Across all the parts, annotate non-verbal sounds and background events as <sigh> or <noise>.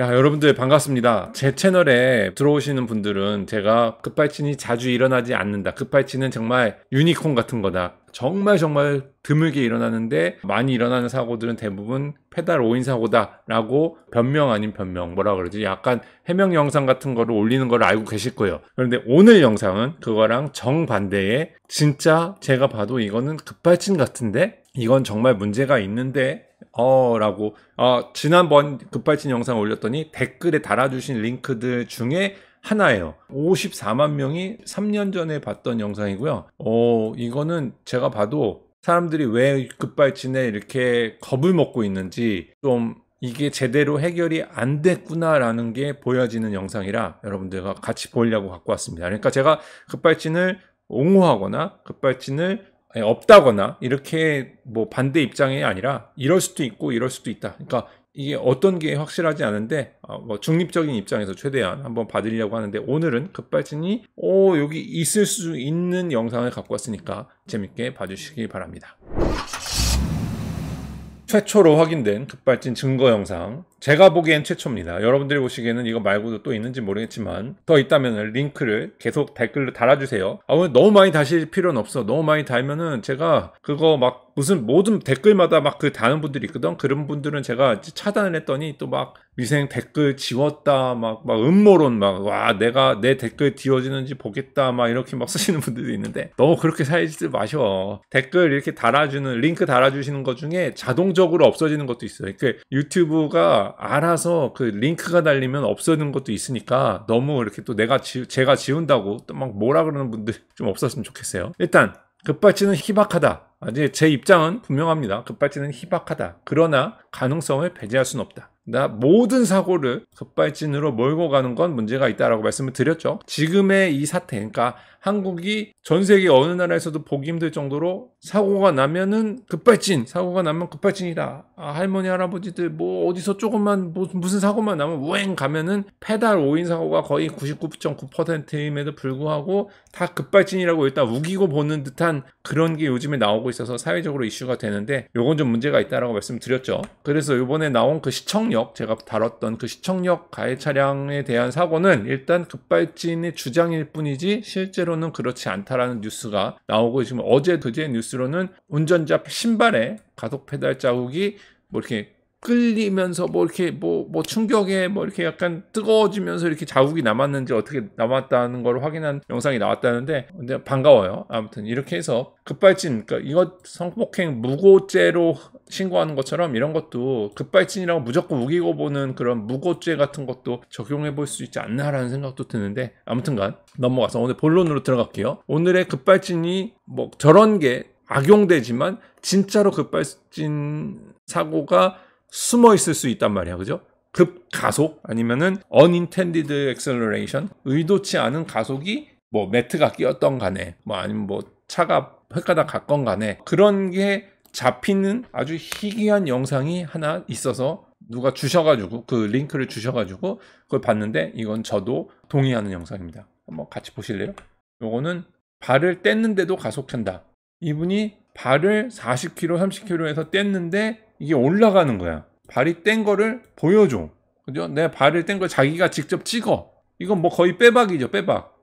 야, 여러분들 반갑습니다. 제 채널에 들어오시는 분들은 제가 급발진이 자주 일어나지 않는다. 급발진은 정말 유니콘 같은 거다. 정말 정말 드물게 일어나는데 많이 일어나는 사고들은 대부분 페달 오인 사고다라고 변명 아닌 변명 뭐라 그러지 약간 해명 영상 같은 거를 올리는 걸 알고 계실 거예요 그런데 오늘 영상은 그거랑 정반대의 진짜 제가 봐도 이거는 급발진 같은데 이건 정말 문제가 있는데 어 라고 어, 지난번 급발진 영상 올렸더니 댓글에 달아주신 링크들 중에 하나예요. 54만 명이 3년 전에 봤던 영상이고요. 어, 이거는 제가 봐도 사람들이 왜 급발진에 이렇게 겁을 먹고 있는지 좀 이게 제대로 해결이 안 됐구나라는 게 보여지는 영상이라 여러분들과 같이 보려고 갖고 왔습니다. 그러니까 제가 급발진을 옹호하거나 급발진을 예, 없다거나 이렇게 뭐 반대 입장이 아니라 이럴 수도 있고 이럴 수도 있다. 그러니까 이게 어떤 게 확실하지 않은데 어, 뭐 중립적인 입장에서 최대한 한번 봐드리려고 하는데 오늘은 급발진이 오 어, 여기 있을 수 있는 영상을 갖고 왔으니까 재밌게 봐주시기 바랍니다. 최초로 확인된 급발진 증거 영상 제가 보기엔 최초입니다. 여러분들이 보시기에는 이거 말고도 또 있는지 모르겠지만 더 있다면 링크를 계속 댓글로 달아주세요. 아 너무 많이 다실 필요는 없어. 너무 많이 달면은 제가 그거 막 무슨 모든 댓글마다 막 그 다는 분들이 있거든. 그런 분들은 제가 차단을 했더니 또막 미생 댓글 지웠다 막 막 음모론 막 와 내가 내 댓글 지워지는지 보겠다 막 이렇게 막 <laughs> 쓰시는 분들도 있는데 너무 그렇게 살지 마셔. 댓글 이렇게 달아주는 링크 달아주시는 것 중에 자동적으로 없어지는 것도 있어요. 그 그러니까 유튜브가 알아서 그 링크가 달리면 없어지는 것도 있으니까 너무 이렇게 또 내가 지, 제가 지운다고 또 막 뭐라 그러는 분들 좀 없었으면 좋겠어요. 일단 급발진은 희박하다. 이제 제 입장은 분명합니다. 급발진은 희박하다. 그러나 가능성을 배제할 수는 없다. 나 모든 사고를 급발진으로 몰고 가는 건 문제가 있다라고 말씀을 드렸죠. 지금의 이 사태, 그러니까 한국이 전 세계 어느 나라에서도 보기 힘들 정도로 사고가 나면은 급발진, 사고가 나면 급발진이다. 아, 할머니, 할아버지들 뭐 어디서 조금만 뭐, 무슨 사고만 나면 우행 가면은 페달 오인 사고가 거의 99.9%임에도 불구하고 다 급발진이라고 일단 우기고 보는 듯한 그런 게 요즘에 나오고 있어서 사회적으로 이슈가 되는데 요건 좀 문제가 있다라고 말씀드렸죠. 그래서 요번에 나온 그 시청역 제가 다뤘던 그 시청역 가해 차량에 대한 사고는 일단 급발진의 주장일 뿐이지 실제로는 그렇지 않다라는 뉴스가 나오고 지금 어제 그제 뉴스 뉴스로는 운전자 신발에 가속 페달 자국이 뭐 이렇게 끌리면서 뭐 이렇게 뭐뭐 뭐 충격에 뭐 이렇게 약간 뜨거워지면서 이렇게 자국이 남았는지 어떻게 남았다는 걸 확인한 영상이 나왔다는데 근데 반가워요. 아무튼 이렇게 해서 급발진 그러니까 이것 성폭행 무고죄로 신고하는 것처럼 이런 것도 급발진이라고 무조건 우기고 보는 그런 무고죄 같은 것도 적용해 볼 수 있지 않나라는 생각도 드는데 아무튼간 넘어가서 오늘 본론으로 들어갈게요. 오늘의 급발진이 뭐 저런 게 악용되지만 진짜로 급발진 사고가 숨어 있을 수 있단 말이야. 그죠? 급가속 아니면은 unintended acceleration 의도치 않은 가속이 뭐 매트가 끼었던 간에 뭐 아니면 뭐 차가 헷가다 갔건 간에 그런 게 잡히는 아주 희귀한 영상이 하나 있어서 누가 주셔가지고 그 링크를 주셔가지고 그걸 봤는데 이건 저도 동의하는 영상입니다. 한번 같이 보실래요? 요거는 발을 뗐는데도 가속한다. 이분이 발을 40kg, 30kg에서 뗐는데 이게 올라가는 거야. 발이 뗀 거를 보여줘. 그죠? 내 발을 뗀 걸 자기가 직접 찍어. 이건 뭐 거의 빼박이죠, 빼박.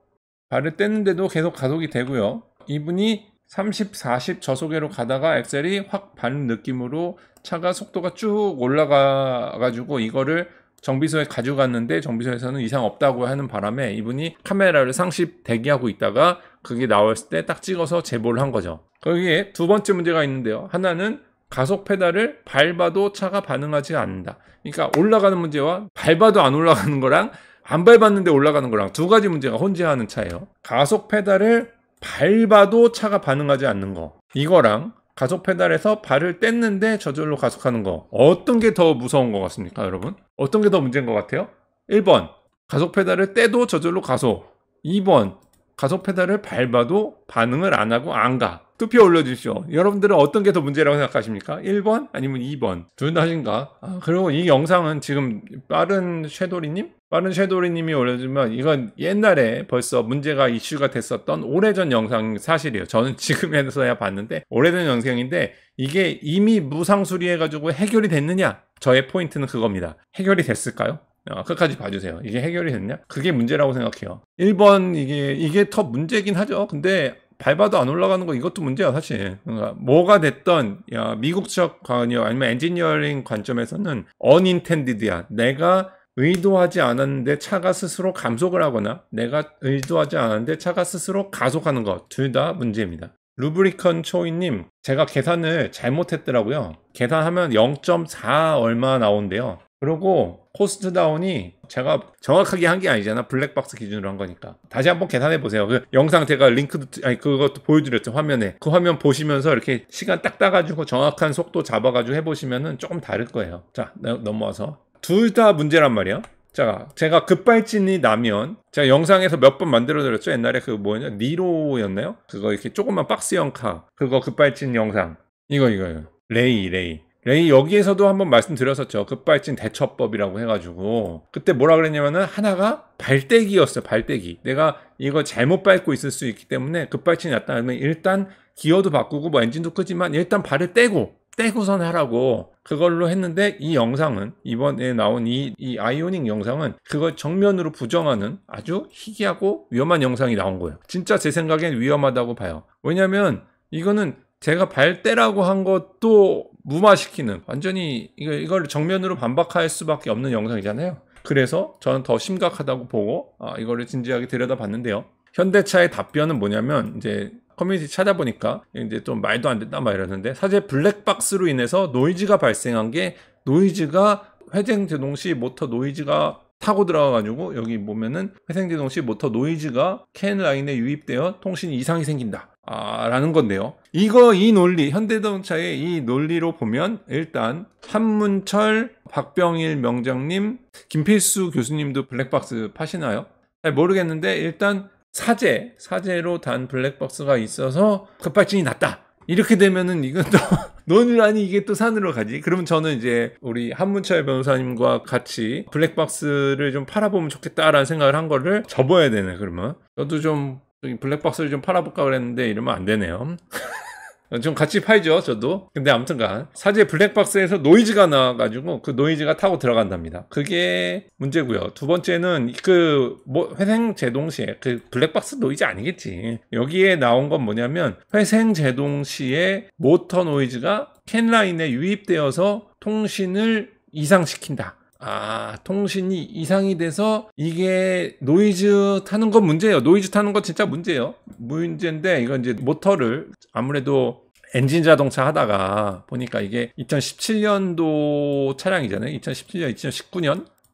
발을 뗐는데도 계속 가속이 되고요. 이분이 30, 40 저속으로 가다가 엑셀이 확 받는 느낌으로 차가 속도가 쭉 올라가가지고 이거를 정비소에 가져갔는데 정비소에서는 이상 없다고 하는 바람에 이분이 카메라를 상시 대기하고 있다가 그게 나왔을 때 딱 찍어서 제보를 한 거죠. 거기에 두 번째 문제가 있는데요. 하나는 가속 페달을 밟아도 차가 반응하지 않는다. 그러니까 올라가는 문제와 밟아도 안 올라가는 거랑 안 밟았는데 올라가는 거랑 두 가지 문제가 혼재하는 차예요. 가속 페달을 밟아도 차가 반응하지 않는 거. 이거랑 가속 페달에서 발을 뗐는데 저절로 가속하는 거. 어떤 게 더 무서운 것 같습니까, 여러분? 어떤 게 더 문제인 것 같아요? 1번. 가속 페달을 떼도 저절로 가속. 2번. 가속 페달을 밟아도 반응을 안 하고 안 가. 투표 올려주십시오. 여러분들은 어떤 게 더 문제라고 생각하십니까? 1번 아니면 2번? 둘 다신가? 아, 그리고 이 영상은 지금 빠른 쉐도리님 빠른 쉐도리님이 올려주면 이건 옛날에 벌써 문제가 이슈가 됐었던 오래전 영상 사실이에요. 저는 <laughs> 지금에서야 봤는데 오래된 영상인데 이게 이미 무상수리해가지고 해결이 됐느냐? 저의 포인트는 그겁니다. 해결이 됐을까요? 어, 끝까지 봐주세요. 이게 해결이 됐냐? 그게 문제라고 생각해요. 1번 이게 이게 더 문제긴 하죠. 근데 밟아도 안 올라가는 거 이것도 문제야 사실 그러니까 뭐가 됐던 미국적 관여 아니면 엔지니어링 관점에서는 언인텐디드야 내가 의도하지 않았는데 차가 스스로 감속을 하거나 내가 의도하지 않았는데 차가 스스로 가속하는 것둘 다 문제입니다 루브리컨 초이님 제가 계산을 잘못했더라고요 계산하면 0.4 얼마 나온대요 그리고 코스트 다운이 제가 정확하게 한 게 아니잖아. 블랙박스 기준으로 한 거니까. 다시 한 번 계산해 보세요. 그 영상 제가 링크 아니 그것도 보여드렸죠 화면에. 그 화면 보시면서 이렇게 시간 딱 따가지고 정확한 속도 잡아가지고 해보시면은 조금 다를 거예요. 자 넘어와서 둘 다 문제란 말이야. 자, 제가 급발진이 나면 제가 영상에서 몇 번 만들어드렸죠. 옛날에 그 뭐냐 였 니로였나요? 그거 이렇게 조금만 박스형 카 그거 급발진 영상 이거 이거요. 레이 레이 여기에서도 한번 말씀드렸었죠. 급발진 대처법이라고 해가지고 그때 뭐라 그랬냐면은 하나가 발대기였어요. 발대기. 내가 이거 잘못 밟고 있을 수 있기 때문에 급발진이 났다 하면 일단 기어도 바꾸고 뭐 엔진도 끄지만 일단 발을 떼고 떼고선 하라고 그걸로 했는데 이 영상은 이번에 나온 이, 이 아이오닉 영상은 그걸 정면으로 부정하는 아주 희귀하고 위험한 영상이 나온 거예요. 진짜 제 생각엔 위험하다고 봐요. 왜냐하면 이거는 제가 발대라고 한 것도 무마시키는 완전히 이걸 정면으로 반박할 수밖에 없는 영상이잖아요. 그래서 저는 더 심각하다고 보고 아, 이거를 진지하게 들여다봤는데요. 현대차의 답변은 뭐냐면 이제 커뮤니티 찾아보니까 이제 좀 말도 안 된다 막 이러는데 사실 블랙박스로 인해서 노이즈가 발생한 게 노이즈가 회생제동 시 모터 노이즈가 타고 들어가가지고 여기 보면은 회생제동 시 모터 노이즈가 캔 라인에 유입되어 통신 이상이 생긴다. 라는 건데요. 이거 이 논리 현대자동차의 이 논리로 보면 일단 한문철, 박병일 명장님, 김필수 교수님도 블랙박스 파시나요? 잘 모르겠는데 일단 사제 사제로 단 블랙박스가 있어서 급발진이 났다. 이렇게 되면은 이건 또 <laughs> 논란이 이게 또 산으로 가지. 그러면 저는 이제 우리 한문철 변호사님과 같이 블랙박스를 좀 팔아보면 좋겠다라는 생각을 한 거를 접어야 되네, 그러면. 저도 좀 블랙박스를 좀 팔아볼까 그랬는데 이러면 안 되네요. <laughs> 좀 같이 팔죠, 저도. 근데 아무튼간 사제 블랙박스에서 노이즈가 나와가지고 그 노이즈가 타고 들어간답니다. 그게 문제고요. 두 번째는 그뭐 회생 제동 시에 그 블랙박스 노이즈 아니겠지. 여기에 나온 건 뭐냐면 회생 제동 시에 모터 노이즈가 캔라인에 유입되어서 통신을 이상시킨다. 아, 통신이 이상이 돼서 이게 노이즈 타는 건 문제예요. 노이즈 타는 건 진짜 문제예요. 문제인데 이건 이제 모터를 아무래도 엔진 자동차 하다가 보니까 이게 2017년도 차량이잖아요. 2017년, 2019년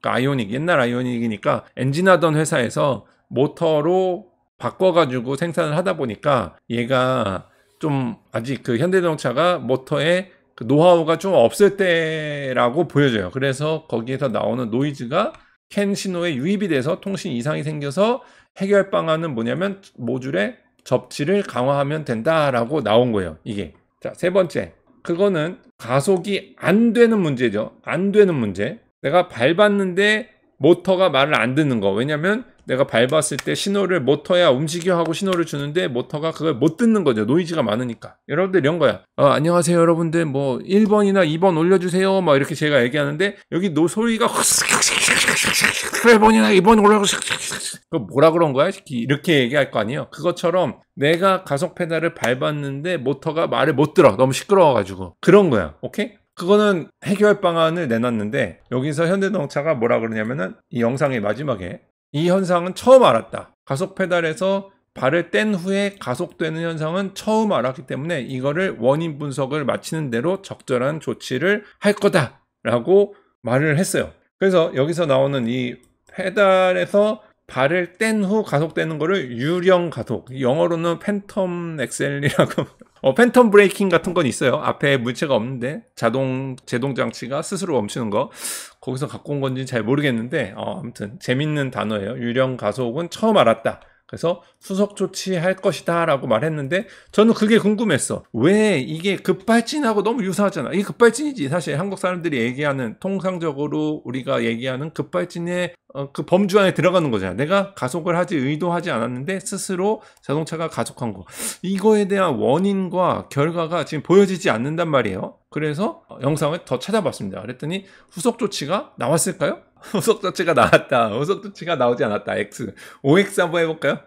그러니까 아이오닉 옛날 아이오닉이니까 엔진하던 회사에서 모터로 바꿔가지고 생산을 하다 보니까 얘가 좀 아직 그 현대자동차가 모터에 그 노하우가 좀 없을 때라고 보여져요. 그래서 거기에서 나오는 노이즈가 캔 신호에 유입이 돼서 통신 이상이 생겨서 해결 방안은 뭐냐면 모듈의 접지를 강화하면 된다라고 나온 거예요. 이게. 자, 세 번째. 그거는 가속이 안 되는 문제죠. 안 되는 문제. 내가 밟았는데 모터가 말을 안 듣는 거. 왜냐면 내가 밟았을 때 신호를 모터야 움직여 하고 신호를 주는데 모터가 그걸 못 듣는 거죠. 노이즈가 많으니까. 여러분들 이런 거야. 어, 안녕하세요 여러분들 뭐 1번이나 2번 올려주세요. 막 뭐 이렇게 제가 얘기하는데 여기 노 소리가 1번이나 2번 올려고 그 뭐라 그런 거야? 이렇게 얘기할 거 아니에요. 그것처럼 내가 가속 페달을 밟았는데 모터가 말을 못 들어. 너무 시끄러워가지고. 그런 거야. 오케이? 그거는 해결 방안을 내놨는데 여기서 현대자동차가 뭐라 그러냐면은 이 영상의 마지막에 이 현상은 처음 알았다. 가속 페달에서 발을 뗀 후에 가속되는 현상은 처음 알았기 때문에 이거를 원인 분석을 마치는 대로 적절한 조치를 할 거다라고 말을 했어요. 그래서 여기서 나오는 이 페달에서 발을 뗀 후 가속되는 거를 유령 가속, 영어로는 팬텀 엑셀이라고 <laughs> 어, 팬텀 브레이킹 같은 건 있어요. 앞에 물체가 없는데 자동 제동 장치가 스스로 멈추는 거. 거기서 갖고 온건지잘 모르겠는데 어, 아무튼 재밌는 단어예요. 유령 가속은 처음 알았다. 그래서 수석 조치할 것이다 라고 말했는데 저는 그게 궁금했어. 왜 이게 급발진하고 너무 유사하잖아. 이게 급발진이지. 사실 한국 사람들이 얘기하는 통상적으로 우리가 얘기하는 급발진의 어, 그 범주 안에 들어가는 거잖아. 내가 가속을 하지 의도하지 않았는데 스스로 자동차가 가속한 거. 이거에 대한 원인과 결과가 지금 보여지지 않는단 말이에요. 그래서 영상을 더 찾아봤습니다. 그랬더니 후속 조치가 나왔을까요? <laughs> 후속 조치가 나왔다. 후속 조치가 나오지 않았다. X. OX 한번 해볼까요?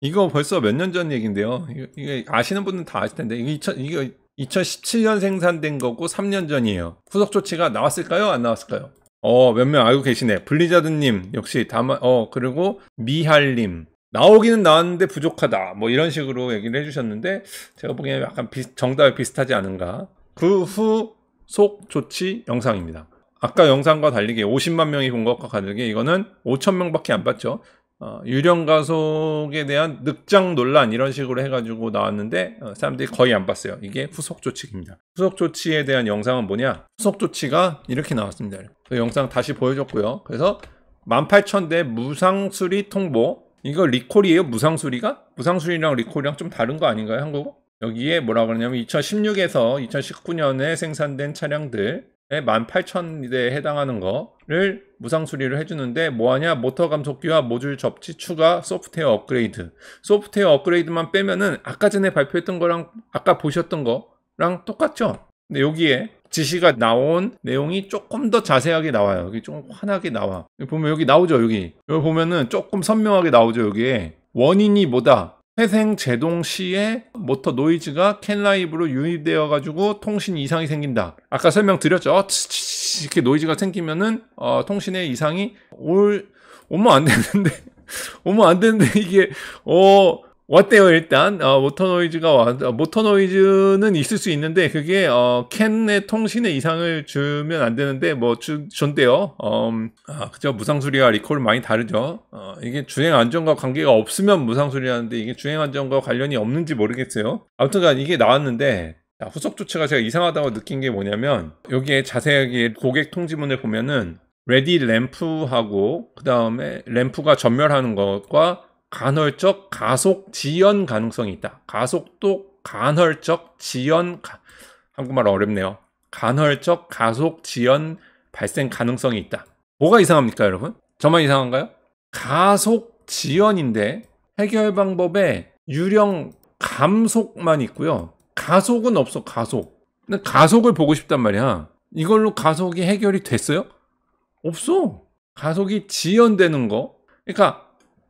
이거 벌써 몇 년 전 얘기인데요. 이게 아시는 분은 다 아실 텐데, 이게, 2000, 이게 2017년 생산된 거고 3년 전이에요. 후속 조치가 나왔을까요? 안 나왔을까요? 어, 몇 명 알고 계시네. 블리자드님, 역시 다만, 어, 그리고 미할님. 나오기는 나왔는데 부족하다. 뭐 이런 식으로 얘기를 해주셨는데, 제가 보기에는 약간 비, 정답이 비슷하지 않은가. 그 후, 속 조치 영상입니다. 아까 영상과 달리게 50만 명이 본 것과 다르게 이거는 5천 명밖에 안 봤죠. 어, 유령 가속에 대한 늑장 논란 이런 식으로 해가지고 나왔는데 어, 사람들이 거의 안 봤어요. 이게 후속 조치입니다. 후속 조치에 대한 영상은 뭐냐? 후속 조치가 이렇게 나왔습니다. 그 영상 다시 보여줬고요. 그래서 18,000대 무상 수리 통보. 이거 리콜이에요? 무상 수리가? 무상 수리랑 리콜이랑 좀 다른 거 아닌가요? 한국어? 여기에 뭐라 그러냐면 2016에서 2019년에 생산된 차량들 18,000대에 해당하는 거를 무상 수리를 해주는데 뭐하냐 모터 감속기와 모듈 접지 추가 소프트웨어 업그레이드 소프트웨어 업그레이드만 빼면은 아까 전에 발표했던 거랑 아까 보셨던 거랑 똑같죠 근데 여기에 지시가 나온 내용이 조금 더 자세하게 나와요 여기 좀 환하게 나와 보면 여기 나오죠 여기 여기 보면은 조금 선명하게 나오죠 여기에 원인이 뭐다 회생 제동 시에 모터 노이즈가 캔 라이브로 유입되어 가지고 통신 이상이 생긴다. 아까 설명드렸죠. 이렇게 노이즈가 생기면은 어, 통신의 이상이 올 오면 안 되는데 <laughs> 오면 안 되는데 이게 어 어때요 일단 어, 모터 노이즈가 어, 모터 노이즈는 있을 수 있는데 그게 어, 캔의 통신에 이상을 주면 안 되는데 뭐 주, 존대요 어, 음, 아, 그죠 무상 수리와 리콜 많이 다르죠 어, 이게 주행 안전과 관계가 없으면 무상 수리하는데 이게 주행 안전과 관련이 없는지 모르겠어요 아무튼간 이게 나왔는데 자, 아, 후속 조치가 제가 이상하다고 느낀 게 뭐냐면 여기에 자세하게 고객 통지문을 보면은 레디 램프하고 그 다음에 램프가 전멸하는 것과 간헐적 가속 지연 가능성이 있다. 가속도 간헐적 지연 가, 한국말 어렵네요. 간헐적 가속 지연 발생 가능성이 있다. 뭐가 이상합니까, 여러분? 저만 이상한가요? 가속 지연인데 해결 방법에 유령 감속만 있고요. 가속은 없어, 가속. 근데 가속을 보고 싶단 말이야. 이걸로 가속이 해결이 됐어요? 없어. 가속이 지연되는 거. 그러니까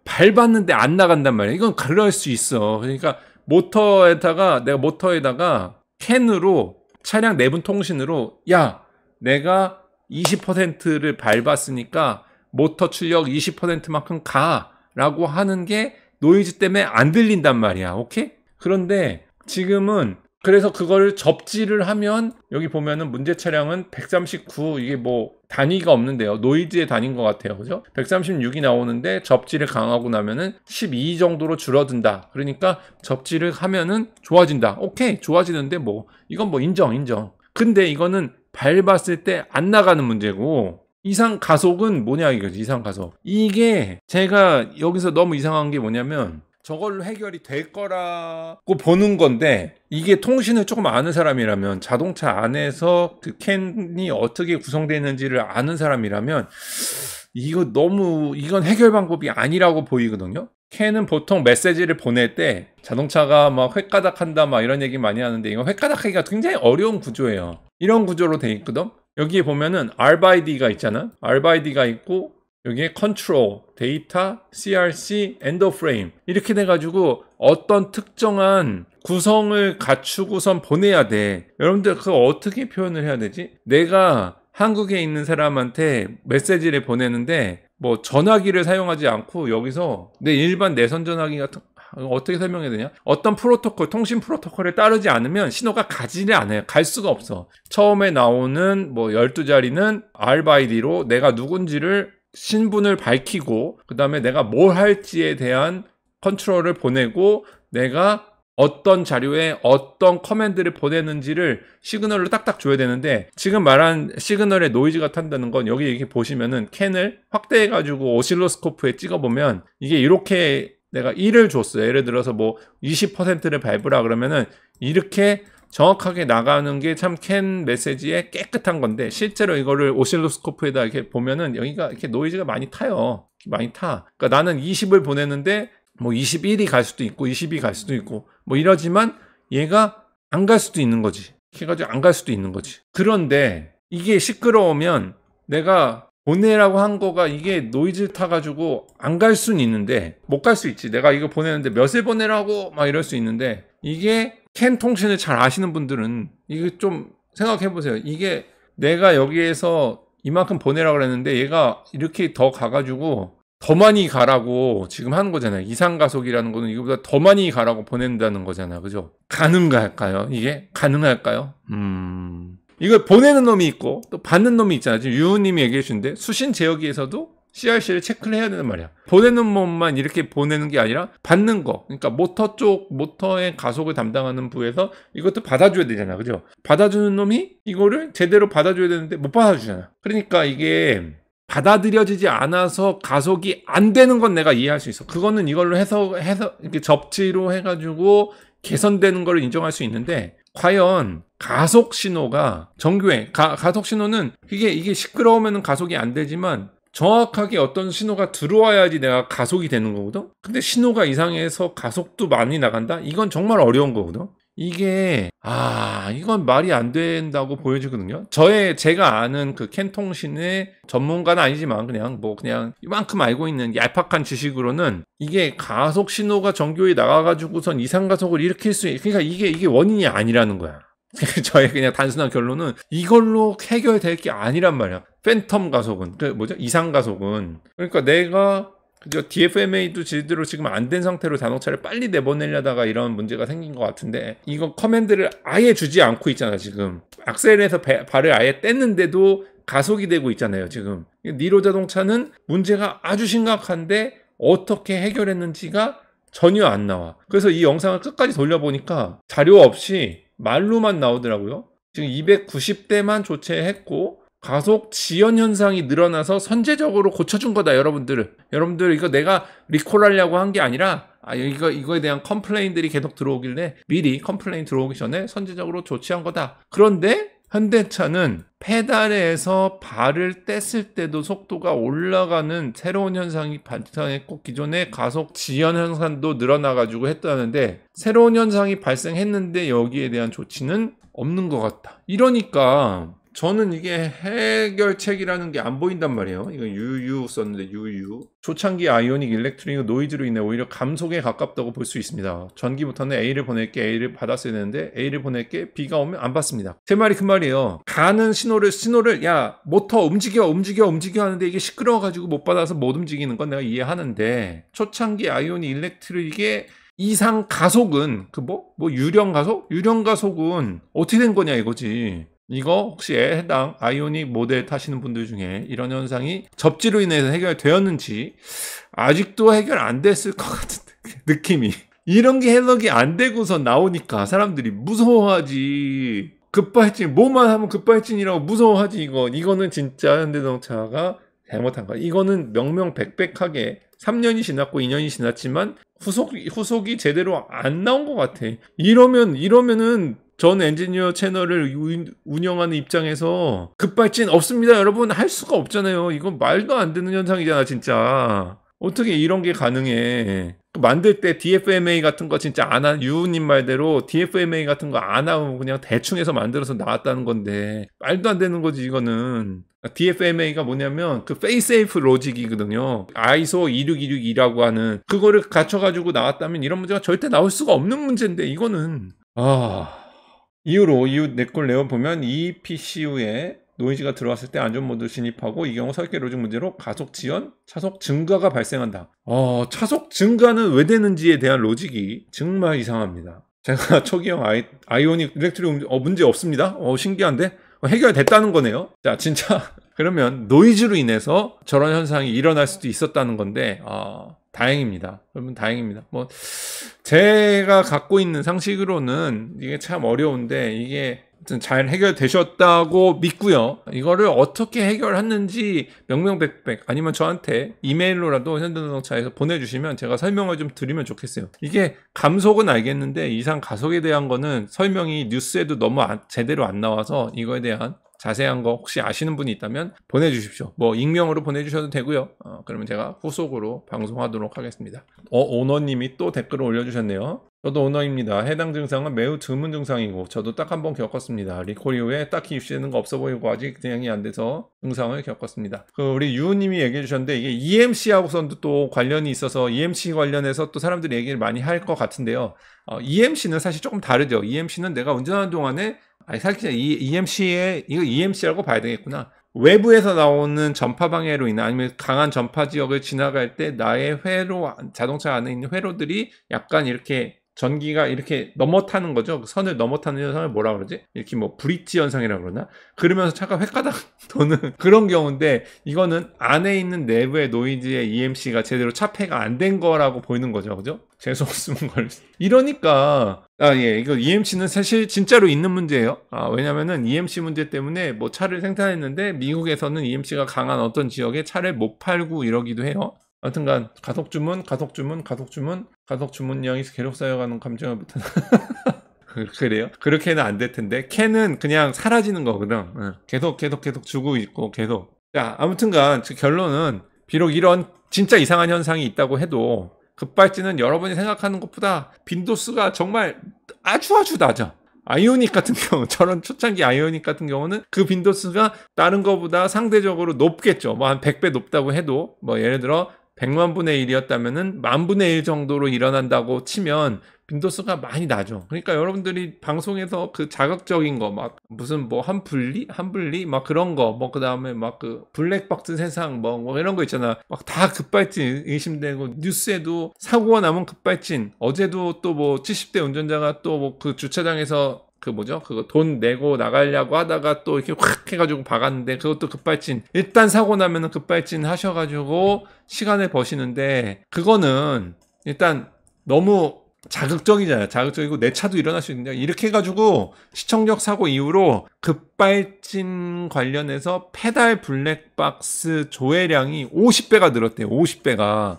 밟았는데 안 나간단 말이야. 이건 그럴 수 있어. 그러니까 모터에다가 내가 모터에다가 캔으로 차량 내분 통신으로 야 내가 20%를 밟았으니까 모터 출력 20%만큼 가라고 하는 게 노이즈 때문에 안 들린단 말이야. 오케이? 그런데 지금은 그래서 그걸 접지를 하면 여기 보면은 문제 차량은 139 이게 뭐 단위가 없는데요. 노이즈의 단위인 것 같아요. 그죠? 136이 나오는데 접지를 강하고 나면은 12 정도로 줄어든다. 그러니까 접지를 하면은 좋아진다. 오케이. 좋아지는데 뭐 이건 뭐 인정, 인정. 근데 이거는 밟았을 때 안 나가는 문제고 이상 가속은 뭐냐 이거지 이상 가속 이게 제가 여기서 너무 이상한 게 뭐냐면 저걸로 해결이 될 거라고 보는 건데 이게 통신을 조금 아는 사람이라면 자동차 안에서 그 캔이 어떻게 구성되어 있는지를 아는 사람이라면 이거 너무 이건 해결 방법이 아니라고 보이거든요. 캔은 보통 메시지를 보낼 때 자동차가 막 횟가닥한다 막 이런 얘기 많이 하는데 이거 횟가닥하기가 굉장히 어려운 구조예요. 이런 구조로 돼 있거든. 여기에 보면은 RFID가 있잖아. RFID가 있고 여기에 컨트롤, 데이터, CRC, 엔더 프레임 이렇게 돼가지고 어떤 특정한 구성을 갖추고선 보내야 돼. 여러분들 그거 어떻게 표현을 해야 되지? 내가 한국에 있는 사람한테 메시지를 보내는데 뭐 전화기를 사용하지 않고 여기서 내 일반 내선 전화기 같은 어떻게 설명해야 되냐? 어떤 프로토콜, 통신 프로토콜에 따르지 않으면 신호가 가지를 않아요. 갈 수가 없어. 처음에 나오는 뭐 12자리는 RFID로 내가 누군지를 신분을 밝히고 그 다음에 내가 뭘 할지에 대한 컨트롤을 보내고 내가 어떤 자료에 어떤 커맨드를 보내는지를 시그널로 딱딱 줘야 되는데 지금 말한 시그널의 노이즈가 탄다는 건 여기 이렇게 보시면은 캔을 확대해 가지고 오실로스코프에 찍어 보면 이게 이렇게 내가 1을 줬어요. 예를 들어서 뭐 20%를 밟으라 그러면은 이렇게 정확하게 나가는 게 참 캔 메시지의 깨끗한 건데 실제로 이거를 오실로스코프에다 이렇게 보면은 여기가 이렇게 노이즈가 많이 타요. 많이 타. 그러니까 나는 20을 보냈는데뭐 21이 갈 수도 있고 20이 갈 수도 있고 뭐 이러지만 얘가 안 갈 수도 있는 거지. 해가지고 안 갈 수도 있는 거지. 그런데 이게 시끄러우면 내가 보내라고 한 거가 이게 노이즈 타가지고 안 갈 수는 있는데 못 갈 수 있지. 내가 이거 보내는데 몇을 보내라고 막 이럴 수 있는데 이게 캔 통신을 잘 아시는 분들은 이게좀 생각해 보세요. 이게 내가 여기에서 이만큼 보내라고 그랬는데 얘가 이렇게 더 가가지고 더 많이 가라고 지금 하는 거잖아요. 이상가속이라는 거는 이거보다 더 많이 가라고 보낸다는 거잖아. 요 그죠? 가능할까요? 이게? 가능할까요? 음. 이걸 보내는 놈이 있고 또 받는 놈이 있잖아요. 지금 유우님이 얘기해 주신데 수신 제어기에서도 CRC를 체크를 해야 되는 말이야. 보내는 몸만 이렇게 보내는 게 아니라 받는 거. 그러니까 모터 쪽, 모터의 가속을 담당하는 부에서 이것도 받아줘야 되잖아. 그죠? 받아주는 놈이 이거를 제대로 받아줘야 되는데 못 받아주잖아. 그러니까 이게 받아들여지지 않아서 가속이 안 되는 건 내가 이해할 수 있어. 그거는 이걸로 해서, 해서, 이렇게 접지로 해가지고 개선되는 걸 인정할 수 있는데, 과연 가속 신호가 정교에 가, 가속 신호는 이게 이게 시끄러우면 가속이 안 되지만 정확하게 어떤 신호가 들어와야지 내가 가속이 되는 거거든. 근데 신호가 이상해서 가속도 많이 나간다? 이건 정말 어려운 거거든. 이게 아 이건 말이 안 된다고 보여지거든요. 저의 제가 아는 그 캔통신의 전문가는 아니지만 그냥 뭐 그냥 이만큼 알고 있는 얄팍한 지식으로는 이게 가속 신호가 정교히 나가가지고선 이상 가속을 일으킬 수 있, 그러니까 이게 이게 원인이 아니라는 거야. <laughs> 저의 그냥 단순한 결론은 이걸로 해결될 게 아니란 말이야. 팬텀 가속은 그 뭐죠 이상 가속은 그러니까 내가 그죠 DFMA도 제대로 지금 안 된 상태로 자동차를 빨리 내보내려다가 이런 문제가 생긴 것 같은데 이거 커맨드를 아예 주지 않고 있잖아 지금 악셀에서 배, 발을 아예 뗐는데도 가속이 되고 있잖아요 지금 니로 자동차는 문제가 아주 심각한데 어떻게 해결했는지가 전혀 안 나와 그래서 이 영상을 끝까지 돌려보니까 자료 없이 말로만 나오더라고요 지금 290대만 조치했고 가속 지연 현상이 늘어나서 선제적으로 고쳐준 거다 여러분들 여러분들 이거 내가 리콜하려고 한 게 아니라 아 이거 이거에 대한 컴플레인들이 계속 들어오길래 미리 컴플레인 들어오기 전에 선제적으로 조치한 거다 그런데 현대차는 페달에서 발을 뗐을 때도 속도가 올라가는 새로운 현상이 발생했고 기존의 가속 지연 현상도 늘어나가지고 했다는데 새로운 현상이 발생했는데 여기에 대한 조치는 없는 것 같다. 이러니까 저는 이게 해결책이라는 게 안 보인단 말이에요. 이건 유유 썼는데 유유. 초창기 아이오닉 일렉트릭 노이즈로 인해 오히려 감속에 가깝다고 볼 수 있습니다. 전기부터는 A를 보낼 게 A를 받았어야 되는데 A를 보낼 게 B가 오면 안 받습니다. 제 말이 그 말이에요. 가는 신호를 신호를 야 모터 움직여 움직여 움직여 하는데 이게 시끄러워가지고 못 받아서 못 움직이는 건 내가 이해하는데 초창기 아이오닉 일렉트릭의 이상 가속은 그 뭐뭐 뭐 유령 가속? 유령 가속은 어떻게 된 거냐 이거지. 이거 혹시 해당 아이오닉 모델 타시는 분들 중에 이런 현상이 접지로 인해서 해결되었는지 아직도 해결 안 됐을 것 같은 <laughs> 느낌이 이런 게 해석이 안 되고서 나오니까 사람들이 무서워하지 급발진 뭐만 하면 급발진이라고 무서워하지 이거 이거는 진짜 현대자동차가 잘못한 거야 이거는 명명백백하게 3년이 지났고 2년이 지났지만 후속 후속이 제대로 안 나온 것 같아 이러면 이러면은 전 엔지니어 채널을 운영하는 입장에서 급발진 없습니다. 여러분 할 수가 없잖아요. 이건 말도 안 되는 현상이잖아, 진짜. 어떻게 이런 게 가능해? 그 만들 때 DFMA 같은 거 진짜 안 한, 유우님 말대로 DFMA 같은 거 안 하고 그냥 대충 해서 만들어서 나왔다는 건데, 말도 안 되는 거지, 이거는. DFMA가 뭐냐면 그 페이세이프 로직이거든요. ISO 26262라고 하는 그거를 갖춰 가지고 나왔다면 이런 문제가 절대 나올 수가 없는 문제인데 이거는 아 이후로 이웃넷꼴 네 내어 보면 이 PCU에 노이즈가 들어왔을 때 안전모드 진입하고 이 경우 설계 로직 문제로 가속 지연, 차속 증가가 발생한다. 어, 차속 증가는 왜 되는지에 대한 로직이 정말 이상합니다. 제가 <laughs> 초기형 아이, 아이오닉 렉트리 어, 문제 없습니다. 어, 신기한데? 어, 해결됐다는 거네요. 자, 진짜 <laughs> 그러면 노이즈로 인해서 저런 현상이 일어날 수도 있었다는 건데 어, 다행입니다. 여러분 다행입니다. 뭐 제가 갖고 있는 상식으로는 이게 참 어려운데 이게 잘 해결되셨다고 믿고요. 이거를 어떻게 해결했는지 명명백백 아니면 저한테 이메일로라도 현대자동차에서 보내주시면 제가 설명을 좀 드리면 좋겠어요. 이게 감속은 알겠는데 이상 가속에 대한 거는 설명이 뉴스에도 너무 제대로 안 나와서 이거에 대한 자세한 거 혹시 아시는 분이 있다면 보내주십시오. 뭐 익명으로 보내주셔도 되고요. 어, 그러면 제가 후속으로 방송하도록 하겠습니다. 어, 오너님이 또 댓글을 올려주셨네요. 저도 오너입니다. 해당 증상은 매우 드문 증상이고 저도 딱 한 번 겪었습니다. 리콜 이후에 딱히 입시되는 거 없어 보이고 아직 대응이 안 돼서 증상을 겪었습니다. 그 우리 유우님이 얘기해 주셨는데 이게 EMC하고선도 또 관련이 있어서 EMC 관련해서 또 사람들이 얘기를 많이 할 것 같은데요. 어, EMC는 사실 조금 다르죠. EMC는 내가 운전하는 동안에 아니 사실 이 e m c 에 이거 EMC라고 봐야 되겠구나. 외부에서 나오는 전파 방해로 인한 아니면 강한 전파 지역을 지나갈 때 나의 회로 자동차 안에 있는 회로들이 약간 이렇게 전기가 이렇게 넘어타는 거죠. 그 선을 넘어타는 현상을 뭐라 그러지? 이렇게 뭐 브릿지 현상이라 고 그러나? 그러면서 차가 획가닥 <laughs> 도는 그런 경우인데 이거는 안에 있는 내부의 노이즈의 EMC가 제대로 차폐가 안 된 거라고 보이는 거죠. 그죠? 죄송 없으면 <laughs> 걸. 이러니까 아, 예. 이거 EMC는 사실 진짜로 있는 문제예요. 아, 왜냐면은 EMC 문제 때문에 뭐 차를 생산했는데 미국에서는 EMC가 강한 어떤 지역에 차를 못 팔고 이러기도 해요. 아무튼간 가속 주문, 가속 주문, 가속 주문, 가속 주문량이 계속 쌓여가는 감정을 못한. <laughs> 그, 그래요? 그렇게는 안 될 텐데 캔은 그냥 사라지는 거거든. 예. 계속 계속 계속 주고 있고 계속. 자 아무튼간 그 결론은 비록 이런 진짜 이상한 현상이 있다고 해도 급발진은 여러분이 생각하는 것보다 빈도수가 정말 아주 아주 낮아. 아이오닉 같은 경우, <laughs> 저런 초창기 아이오닉 같은 경우는 그 빈도수가 다른 거보다 상대적으로 높겠죠. 뭐 한 100배 높다고 해도, 뭐 예를 들어 100만 분의 1이었다면은 만 분의 1 정도로 일어난다고 치면 빈도수가 많이 나죠. 그러니까 여러분들이 방송에서 그 자극적인 거, 막 무슨 뭐 한분리? 한분리? 막 그런 거, 뭐그 다음에 막 그 블랙박스 세상 뭐, 뭐 이런 거 있잖아. 막 다 급발진 의심되고 뉴스에도 사고가 나면 급발진. 어제도 또 뭐 70대 운전자가 또 뭐 그 주차장에서 그 뭐죠? 그거 돈 내고 나가려고 하다가 또 이렇게 확 해가지고 박았는데 그것도 급발진. 일단 사고 나면은 급발진 하셔가지고 시간을 버시는데 그거는 일단 너무 자극적이잖아요. 자극적이고 내 차도 일어날 수 있는데 이렇게 해가지고 시청적 사고 이후로 급발진 관련해서 페달 블랙박스 조회량이 50배가 늘었대요. 50배가.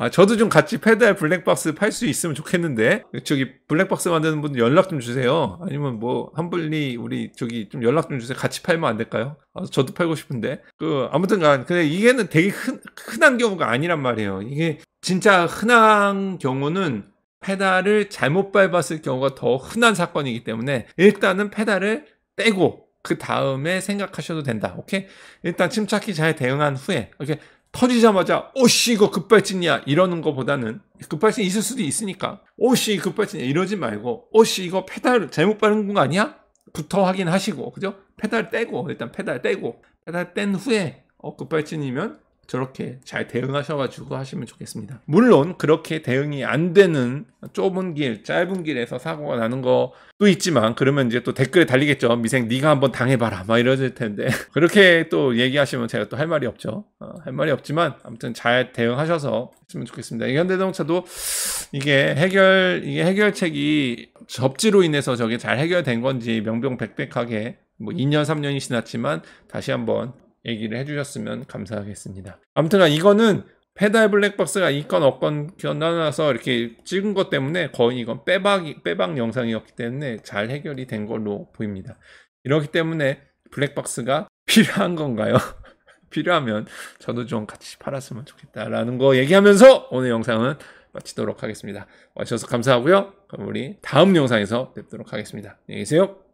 아, 저도 좀 같이 페달 블랙박스 팔 수 있으면 좋겠는데 저기 블랙박스 만드는 분 연락 좀 주세요. 아니면 뭐한불리 우리 저기 좀 연락 좀 주세요. 같이 팔면 안 될까요? 아, 저도 팔고 싶은데 그 아무튼간 근데 이게는 되게 흔, 흔한 경우가 아니란 말이에요. 이게 진짜 흔한 경우는 페달을 잘못 밟았을 경우가 더 흔한 사건이기 때문에 일단은 페달을 떼고 그 다음에 생각하셔도 된다. 오케이? 일단 침착히 잘 대응한 후에 이렇게 터지자마자 오씨 이거 급발진이야 이러는 것보다는 급발진 있을 수도 있으니까 오씨 급발진이야 이러지 말고 오씨 이거 페달 잘못 밟은 거 아니야? 부터 확인하시고 그죠? 페달 떼고 일단 페달 떼고 페달 뗀 후에 어 급발진이면 저렇게 잘 대응하셔가지고 하시면 좋겠습니다. 물론 그렇게 대응이 안 되는 좁은 길, 짧은 길에서 사고가 나는 것도 있지만 그러면 이제 또 댓글에 달리겠죠. 미생 네가 한번 당해봐라 막이러실 텐데 <laughs> 그렇게 또 얘기하시면 제가 또 할 말이 없죠. 어, 할 말이 없지만 아무튼 잘 대응하셔서 했으면 좋겠습니다. 현대자동차도 이게 해결 이게 해결책이 접지로 인해서 저게 잘 해결된 건지 명병백백하게뭐 2년 3년이 지났지만 다시 한번 얘기를 해주셨으면 감사하겠습니다. 아무튼 아, 이거는 페달 블랙박스가 있건 없건 어 견나나서 이렇게 찍은 것 때문에 거의 이건 빼박, 빼박 영상이었기 때문에 잘 해결이 된 걸로 보입니다. 이렇기 때문에 블랙박스가 <laughs> 필요한 건가요? <laughs> 필요하면 저도 좀 같이 팔았으면 좋겠다라는 거 얘기하면서 오늘 영상은 마치도록 하겠습니다. 와주셔서 감사하고요. 그럼 우리 다음 영상에서 뵙도록 하겠습니다. 안녕히 계세요.